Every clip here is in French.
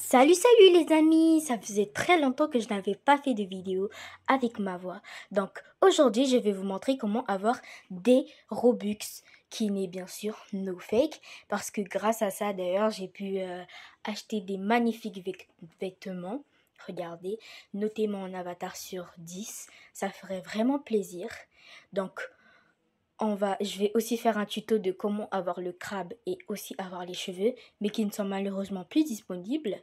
Salut salut les amis, ça faisait très longtemps que je n'avais pas fait de vidéo avec ma voix. Donc aujourd'hui je vais vous montrer comment avoir des Robux qui n'est bien sûr no fake parce que grâce à ça d'ailleurs j'ai pu euh, acheter des magnifiques vêtements. Regardez, notez mon avatar sur 10, ça ferait vraiment plaisir. Donc on va, je vais aussi faire un tuto de comment avoir le crabe et aussi avoir les cheveux, mais qui ne sont malheureusement plus disponibles.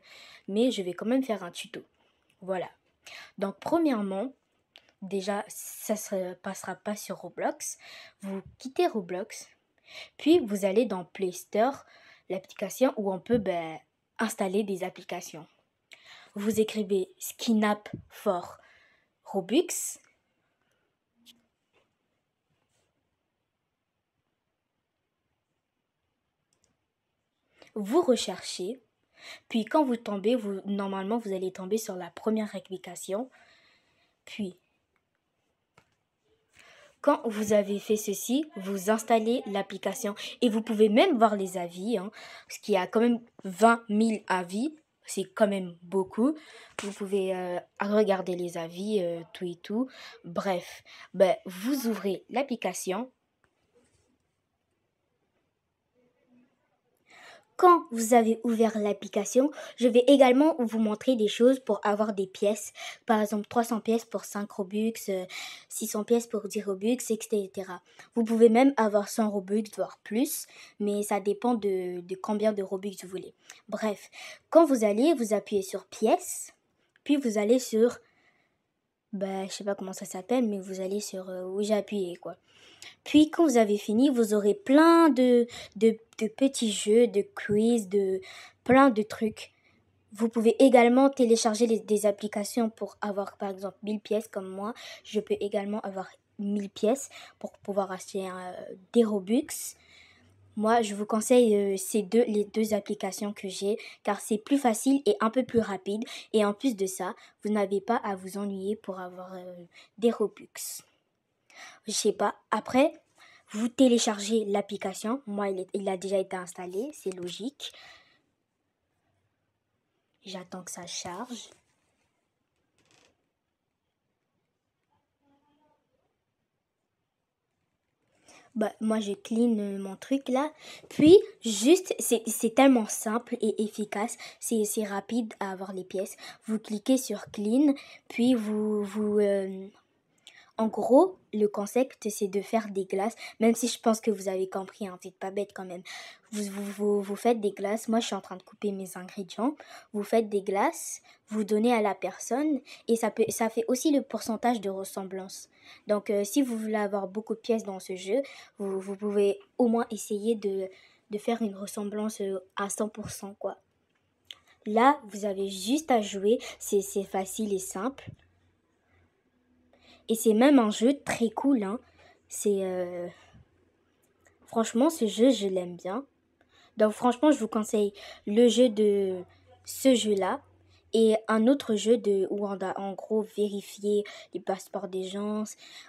Mais je vais quand même faire un tuto. Voilà. Donc premièrement, déjà, ça ne passera pas sur Roblox. Vous quittez Roblox, puis vous allez dans Play Store, l'application où on peut ben, installer des applications. Vous écrivez Skinap for Robux, vous recherchez, puis quand vous tombez, vous, normalement vous allez tomber sur la première réplication. Puis, quand vous avez fait ceci, vous installez l'application et vous pouvez même voir les avis, hein, qui a quand même 20 000 avis, c'est quand même beaucoup. Vous pouvez euh, regarder les avis, euh, tout et tout. Bref, ben, vous ouvrez l'application Quand vous avez ouvert l'application, je vais également vous montrer des choses pour avoir des pièces. Par exemple, 300 pièces pour 5 Robux, 600 euh, pièces pour 10 Robux, etc. Vous pouvez même avoir 100 Robux, voire plus, mais ça dépend de, combien de Robux vous voulez. Bref, quand vous allez, vous appuyez sur pièces, puis vous allez sur je bah, je sais pas comment ça s'appelle, mais vous allez sur euh, où j'ai appuyé, quoi. Puis, quand vous avez fini, vous aurez plein de, petits jeux, de quiz, de plein de trucs. Vous pouvez également télécharger des applications pour avoir, par exemple, 1000 pièces comme moi. Je peux également avoir 1000 pièces pour pouvoir acheter euh, des Robux. Moi, je vous conseille euh, ces deux, les deux applications que j'ai, car c'est plus facile et un peu plus rapide. Et en plus de ça, vous n'avez pas à vous ennuyer pour avoir euh, des Robux. Je sais pas. Après, vous téléchargez l'application. Moi, il a déjà été installé, c'est logique. J'attends que ça charge. bah, moi je clean euh, mon truc là. Puis juste, c'est tellement simple et efficace, c'est rapide à avoir les pièces. Vous cliquez sur clean, puis vous, vous, euh, en gros, le concept, c'est de faire des glaces, même si je pense que vous avez compris, un hein, vous n'êtes pas bête quand même. Vous, faites des glaces, moi je suis en train de couper mes ingrédients, vous faites des glaces, vous donnez à la personne, et ça, fait aussi le pourcentage de ressemblance. Donc euh, si vous voulez avoir beaucoup de pièces dans ce jeu, vous, pouvez au moins essayer de, de faire une ressemblance euh, à 100%, quoi. Là, vous avez juste à jouer, c'est facile et simple. Et c'est même un jeu très cool. Hein. C'est euh, franchement ce jeu, je l'aime bien. Donc franchement, je vous conseille le jeu de ce jeu-là et un autre jeu de où on a en gros vérifié les passeports des gens,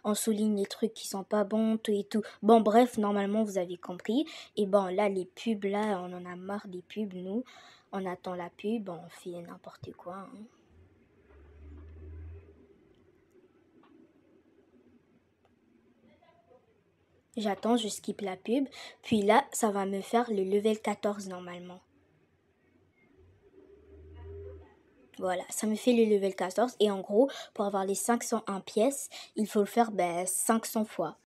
on souligne les trucs qui sont pas bons, tout et tout. Bon bref, normalement vous avez compris. Et bon là les pubs là, on en a marre des pubs nous. On attend la pub, on fait n'importe quoi. Hein. J'attends, je skip la pub. Puis là, ça va me faire le level 14 normalement. Voilà, ça me fait le level 14. Et en gros, pour avoir les 501 pièces, il faut le faire ben, 500 fois.